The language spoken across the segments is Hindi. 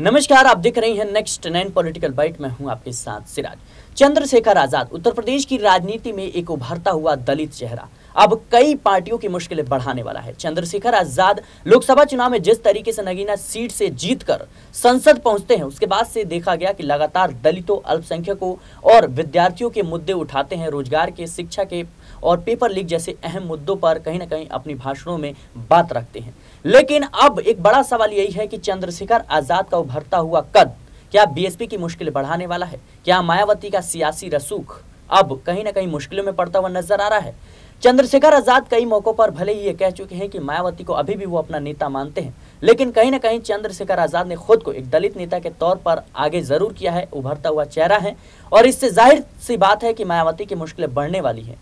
नमस्कार आप देख रहे हैं नेक्स्ट नाइन पॉलिटिकल बाइट में हूं आपके साथ सिराज चंद्रशेखर आजाद उत्तर प्रदेश की राजनीति में एक उभरता हुआ दलित चेहरा अब कई पार्टियों की मुश्किलें बढ़ाने वाला है चंद्रशेखर आजाद लोकसभा चुनाव में जिस तरीके से नगीना सीट से जीतकर संसद पहुंचते हैं उसके बाद से देखा गया कि लगातार दलितों अल्पसंख्यकों और विद्यार्थियों के मुद्दे उठाते हैं रोजगार के शिक्षा के और पेपर लीक जैसे अहम मुद्दों पर कहीं ना कहीं अपनी भाषणों में बात रखते हैं लेकिन अब एक बड़ा सवाल यही है कि चंद्रशेखर आजाद का उभरता हुआ कद क्या बीएसपी की मुश्किल बढ़ाने वाला है क्या मायावती का सियासी रसूख अब कहीं ना कहीं मुश्किलों में पड़ता हुआ नजर आ रहा है चंद्रशेखर आजाद कई मौकों पर भले ही ये कह चुके हैं कि मायावती को अभी भी वो अपना नेता मानते हैं लेकिन कहीं ना कहीं चंद्रशेखर आजाद ने खुद को एक दलित नेता के तौर पर आगे जरूर किया है उभरता हुआ चेहरा है और इससे जाहिर सी बात है कि मायावती की मुश्किलें बढ़ने वाली हैं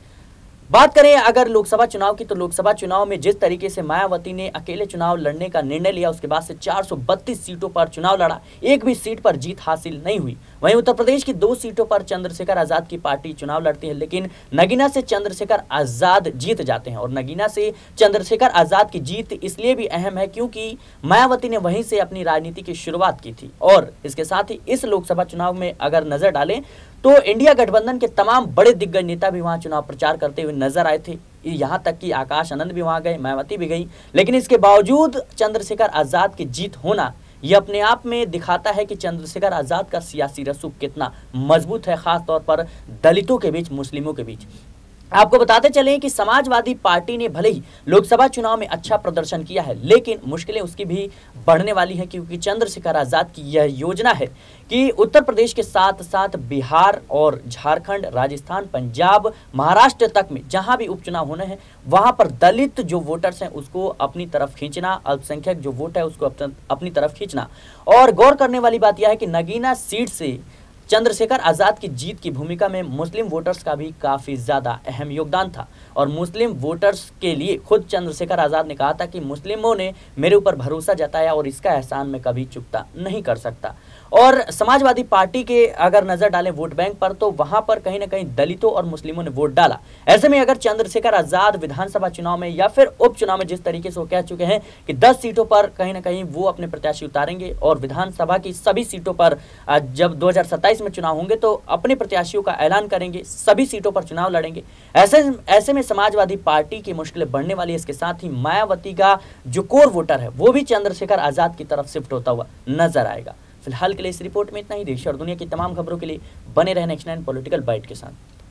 बात करें अगर लोकसभा चुनाव की तो लोकसभा चुनाव में जिस तरीके से मायावती ने अकेले चुनाव लड़ने का निर्णय लिया उसके बाद से 432 सीटों पर चुनाव लड़ा एक भी सीट पर जीत हासिल नहीं हुई वहीं उत्तर प्रदेश की दो सीटों पर चंद्रशेखर आजाद की पार्टी चुनाव लड़ती है लेकिन नगीना से चंद्रशेखर आजाद जीत जाते हैं और नगीना से चंद्रशेखर आजाद की जीत इसलिए भी अहम है क्योंकि मायावती ने वहीं से अपनी राजनीति की शुरुआत की थी और इसके साथ ही इस लोकसभा चुनाव में अगर नजर डालें तो इंडिया गठबंधन के तमाम बड़े दिग्गज नेता भी वहाँ चुनाव प्रचार करते हुए नजर आए थे यहाँ तक कि आकाश आनंद भी वहाँ गए मायावती भी गई लेकिन इसके बावजूद चंद्रशेखर आज़ाद की जीत होना ये अपने आप में दिखाता है कि चंद्रशेखर आज़ाद का सियासी रसूख कितना मजबूत है खासतौर पर दलितों के बीच मुस्लिमों के बीच आपको बताते चलें कि समाजवादी पार्टी ने भले ही लोकसभा चुनाव में अच्छा प्रदर्शन किया है लेकिन मुश्किलें उसकी भी बढ़ने वाली हैं क्योंकि चंद्रशेखर आज़ाद की यह योजना है कि उत्तर प्रदेश के साथ साथ बिहार और झारखंड राजस्थान पंजाब महाराष्ट्र तक में जहां भी उपचुनाव होने हैं वहां पर दलित जो वोटर्स हैं उसको अपनी तरफ खींचना अल्पसंख्यक जो वोट है उसको अपनी तरफ खींचना और गौर करने वाली बात यह है कि नगीना सीट से चंद्रशेखर आज़ाद की जीत की भूमिका में मुस्लिम वोटर्स का भी काफ़ी ज़्यादा अहम योगदान था और मुस्लिम वोटर्स के लिए खुद चंद्रशेखर आज़ाद ने कहा था कि मुस्लिमों ने मेरे ऊपर भरोसा जताया और इसका एहसान मैं कभी चुकता नहीं कर सकता और समाजवादी पार्टी के अगर नज़र डालें वोट बैंक पर तो वहां पर कहीं ना कहीं दलितों और मुस्लिमों ने वोट डाला ऐसे में अगर चंद्रशेखर आज़ाद विधानसभा चुनाव में या फिर उपचुनाव में जिस तरीके से वो कह चुके हैं कि दस सीटों पर कहीं ना कहीं वो अपने प्रत्याशी उतारेंगे और विधानसभा की सभी सीटों पर जब दो अट्ठाईस में चुनाव होंगे तो अपने प्रत्याशियों का ऐलान करेंगे सभी सीटों पर चुनाव लड़ेंगे ऐसे ऐसे में समाजवादी पार्टी की मुश्किलें बढ़ने वाली है इसके साथ ही मायावती का जो कोर वोटर है वो भी चंद्रशेखर आज़ाद की तरफ शिफ्ट होता हुआ नजर आएगा फिलहाल के लिए इस रिपोर्ट में इतना ही देश और दुनिया की तमाम खबरों के लिए बने रहे नेक्स्ट नाइन पॉलिटिकल बाइट के साथ